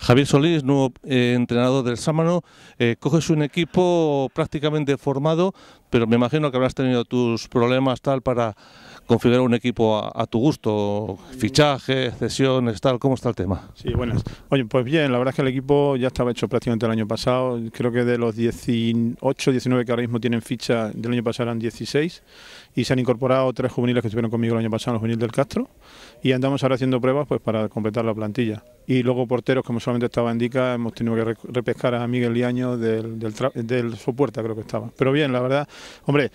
Javier Solís, nuevo eh, entrenador del Sámano, ...coge eh, coges un equipo prácticamente formado pero me imagino que habrás tenido tus problemas tal para configurar un equipo a, tu gusto, fichajes, cesiones, tal, ¿cómo está el tema? Sí, buenas. Oye, pues bien, la verdad es que el equipo ya estaba hecho prácticamente el año pasado, creo que de los 18, 19 que ahora mismo tienen ficha, del año pasado eran 16, y se han incorporado tres juveniles que estuvieron conmigo el año pasado, los juveniles del Castro, y andamos ahora haciendo pruebas pues para completar la plantilla. Y luego porteros, como solamente estaba en Dica, hemos tenido que repescar a Miguel Liaño del, del, del Sopuerta, creo que estaba. Pero bien, la verdad, Hombre,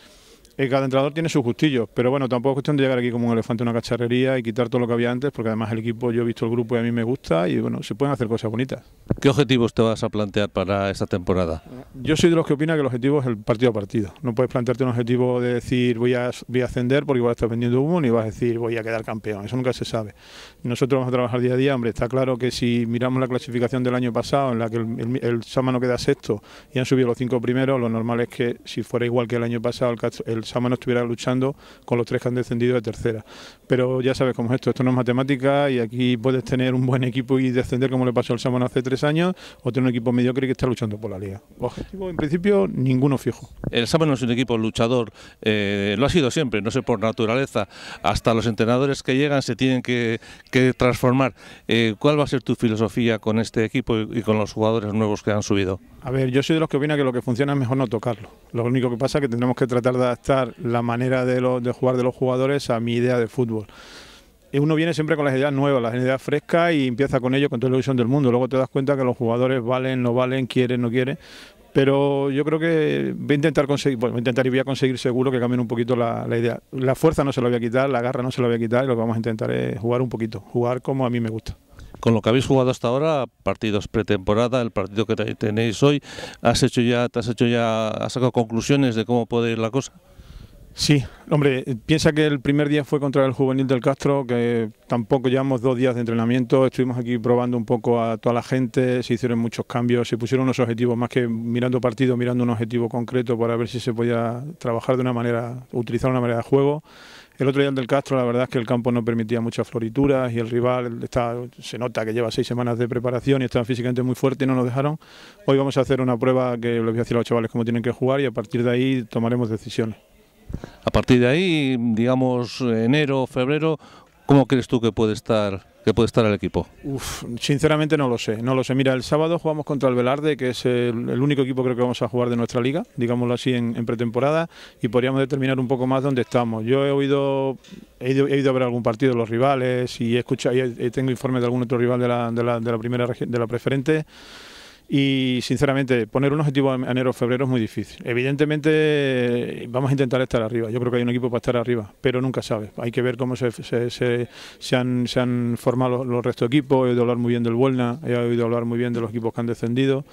eh, cada entrenador tiene sus gustillos pero bueno, tampoco es cuestión de llegar aquí como un elefante a una cacharrería y quitar todo lo que había antes, porque además el equipo, yo he visto el grupo y a mí me gusta y bueno, se pueden hacer cosas bonitas. ¿Qué objetivos te vas a plantear para esta temporada? Yo soy de los que opina que el objetivo es el partido a partido. No puedes plantearte un objetivo de decir voy a, voy a ascender porque igual estás vendiendo humo, ni vas a decir voy a quedar campeón. Eso nunca se sabe. Nosotros vamos a trabajar día a día. Hombre, está claro que si miramos la clasificación del año pasado, en la que el, el, Sámano queda sexto y han subido los cinco primeros, lo normal es que si fuera igual que el año pasado, el, el Sámano estuviera luchando con los tres que han descendido de tercera. Pero ya sabes cómo es esto. Esto no es matemática y aquí puedes tener un buen equipo y descender como le pasó al Sámano hace tres años o tiene un equipo mediocre que está luchando por la liga. Objetivo, en principio, ninguno fijo. El Sábado no es un equipo luchador, eh, lo ha sido siempre, no sé por naturaleza. Hasta los entrenadores que llegan se tienen que, que transformar. Eh, ¿Cuál va a ser tu filosofía con este equipo y, con los jugadores nuevos que han subido? A ver, yo soy de los que opina que lo que funciona es mejor no tocarlo. Lo único que pasa es que tendremos que tratar de adaptar la manera de, de jugar de los jugadores a mi idea de fútbol uno viene siempre con las ideas nuevas, las ideas frescas y empieza con ello con toda la visión del mundo. Luego te das cuenta que los jugadores valen, no valen, quieren, no quieren. Pero yo creo que voy a intentar conseguir, voy a intentar y voy a conseguir seguro que cambien un poquito la, idea. La fuerza no se la voy a quitar, la garra no se la voy a quitar y lo que vamos a intentar es jugar un poquito, jugar como a mí me gusta. Con lo que habéis jugado hasta ahora, partidos pretemporada, el partido que tenéis hoy, has hecho ya, has hecho ya, has sacado conclusiones de cómo puede ir la cosa. Sí, hombre, piensa que el primer día fue contra el juvenil del Castro, que tampoco llevamos dos días de entrenamiento, estuvimos aquí probando un poco a toda la gente, se hicieron muchos cambios, se pusieron unos objetivos, más que mirando partido, mirando un objetivo concreto para ver si se podía trabajar de una manera, utilizar una manera de juego. El otro día el del Castro, la verdad es que el campo no permitía muchas florituras y el rival está, se nota que lleva seis semanas de preparación y está físicamente muy fuerte y no nos dejaron. Hoy vamos a hacer una prueba que les voy a decir a los chavales cómo tienen que jugar y a partir de ahí tomaremos decisiones. A partir de ahí, digamos enero, febrero, ¿cómo crees tú que puede estar puede estar el equipo? sinceramente no lo sé, no lo sé. Mira, el sábado jugamos contra el Velarde, que es el, único equipo creo que vamos a jugar de nuestra liga, digámoslo así, en, pretemporada, y podríamos determinar un poco más dónde estamos. Yo he oído, he ido, a ver algún partido de los rivales y he escuchado, y tengo informes de algún otro rival de la, de la, de la primera de la preferente. Y sinceramente, poner un objetivo en enero o febrero es muy difícil. Evidentemente, vamos a intentar estar arriba. Yo creo que hay un equipo para estar arriba, pero nunca sabes. Hay que ver cómo se, se, han, formado los, restos de equipos. He oído hablar muy bien del Buelna, he oído hablar muy bien de los equipos que han descendido.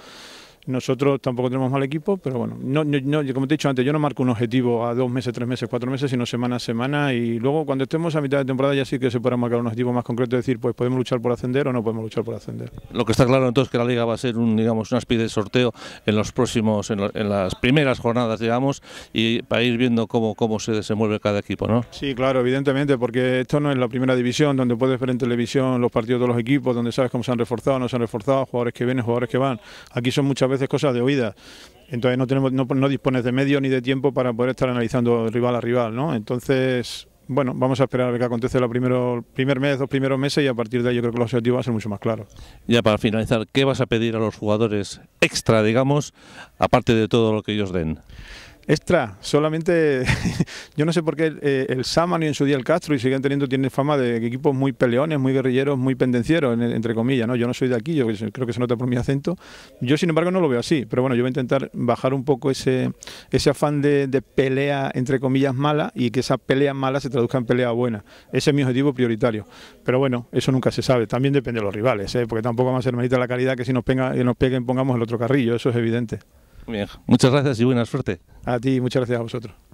Nosotros tampoco tenemos mal equipo, pero bueno, no, no, como te he dicho antes, yo no marco un objetivo a dos meses, tres meses, cuatro meses, sino semana a semana. Y luego, cuando estemos a mitad de temporada, ya sí que se podrá marcar un objetivo más concreto, decir, pues podemos luchar por ascender o no podemos luchar por ascender. Lo que está claro entonces que la liga va a ser un, digamos, un especie de sorteo en los próximos, en, las primeras jornadas, digamos, y para ir viendo cómo, cómo se desenvuelve cada equipo, ¿no? Sí, claro, evidentemente, porque esto no es la primera división donde puedes ver en televisión los partidos de los equipos, donde sabes cómo se han reforzado, no se han reforzado, jugadores que vienen, jugadores que van. Aquí son muchas veces cosas de oída Entonces no, tenemos, no, no dispones de medios ni de tiempo para poder estar analizando rival a rival, ¿no? Entonces, bueno, vamos a esperar a ver qué acontece el primero, primer mes, dos primeros meses y a partir de ahí yo creo que los objetivos va a ser mucho más claro. Ya para finalizar, ¿qué vas a pedir a los jugadores extra, digamos, aparte de todo lo que ellos den? Extra, solamente yo no sé por qué eh, el, el y en su día el Castro y siguen teniendo, tiene fama de equipos muy peleones, muy guerrilleros, muy pendencieros, entre comillas, ¿no? Yo no soy de aquí, yo creo que se nota por mi acento. Yo, sin embargo, no lo veo así, pero bueno, yo voy a intentar bajar un poco ese, ese afán de, pelea, entre comillas, mala y que esa pelea mala se traduzca en pelea buena. Ese es mi objetivo prioritario. Pero bueno, eso nunca se sabe, también depende de los rivales, ¿eh? porque tampoco vamos a ser de la calidad que si nos, pega, y nos peguen pongamos el otro carrillo, eso es evidente muchas gracias y buena suerte. A ti, muchas gracias a vosotros.